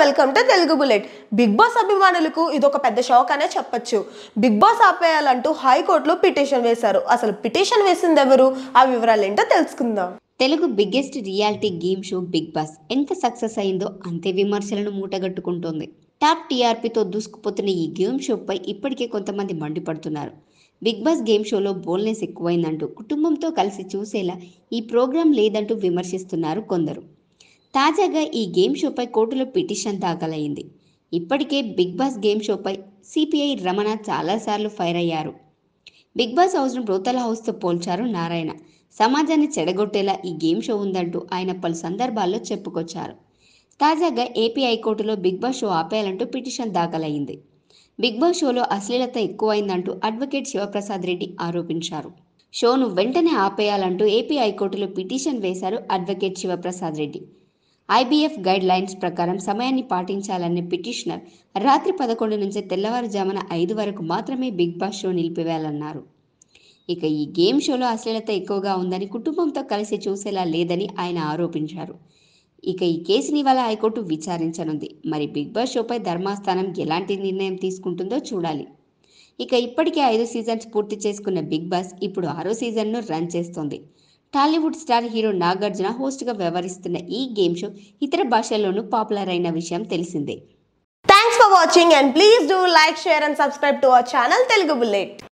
welcome to Telugu bullet big boss అభిమానులకు ఇది ఒక పెద్ద షాక్ అనే చెప్పొచ్చు బిగ్ బాస్ ఆపేయాలంటూ హైకోర్టులో పిటిషన్ వేశారు అసలు పిటిషన్ వేసింది ఎవరు ఆ వివరాలు ఏంటో తెలుసుకుందాం Telugu biggest reality game show big boss ఎంత సక్సెస్ అయిందో అంతే విమర్శలను మూటగట్టుకుంటోంది టాప్ టీఆర్పీతో దూసుకుపోతున్న ఈ గేమ్ షోపై ఇప్పటికే కొంతమంది మండిపడుతున్నారు బిగ్ బాస్ గేమ్ షోలో బోల్నెస్ ఎక్కువైందంటూ కుటుంబంతో కలిసి చూసేలా ఈ ప్రోగ్రాం లేదంటూ విమర్శిస్తున్నారు కొందరు తాజాగా ఈ గేమ్ షోపై కోర్టులో పిటిషన్ దాఖలైంది ఇప్పటికే బిగ్ బాస్ గేమ్ షోపై సిపిఐ రమణ చాలాసార్లు ఫైర్ అయ్యారు బిగ్ బాస్ హౌస్ను బ్రోతల హౌస్తో పోల్చారు నారాయణ సమాజాన్ని చెడగొట్టేలా ఈ గేమ్ షో ఉందంటూ ఆయన పలు సందర్భాల్లో చెప్పుకొచ్చారు తాజాగా ఏపీ హైకోర్టులో బిగ్ బాస్ షో ఆపేయాలంటూ పిటిషన్ దాఖలైంది బిగ్ బాస్ షోలో అశ్లీలత ఎక్కువైందంటూ అడ్వకేట్ శివప్రసాద్ రెడ్డి ఆరోపించారు షోను వెంటనే ఆపేయాలంటూ ఏపీ హైకోర్టులో పిటిషన్ వేశారు advocate Shivaprasad Reddy IBF guidelines ప్రకారం సమయాన్ని పాటించాలనే పిటిషనర్ రాత్రి పదకొండు నుంచి తెల్లవారుజామున ఐదు వరకు మాత్రమే బిగ్ బాస్ షో నిలిపివేయాలన్నారు ఇక ఈ గేమ్ షోలో అశ్లీలత ఎక్కువగా ఉందని కుటుంబంతో కలిసి చూసేలా లేదని ఆయన ఆరోపించారు ఇక ఈ కేసుని ఇవాళ హైకోర్టు విచారించనుంది మరి బిగ్ బాస్ షోపై ధర్మాస్థానం ఎలాంటి నిర్ణయం తీసుకుంటుందో చూడాలి ఇక ఇప్పటికే ఐదు సీజన్స్ పూర్తి చేసుకున్న బిగ్ బాస్ ఇప్పుడు ఆరో సీజన్ను రన్ చేస్తోంది టాలీవుడ్ స్టార్ హీరో నాగార్జున హోస్ట్గా వ్యవహరిస్తున్న ఈ గేమ్ షో ఇతర భాషల్లోనూ పాపులర్ అయిన విషయం తెలిసిందే thanks for watching and please do like share and subscribe to our channel Telugu bullet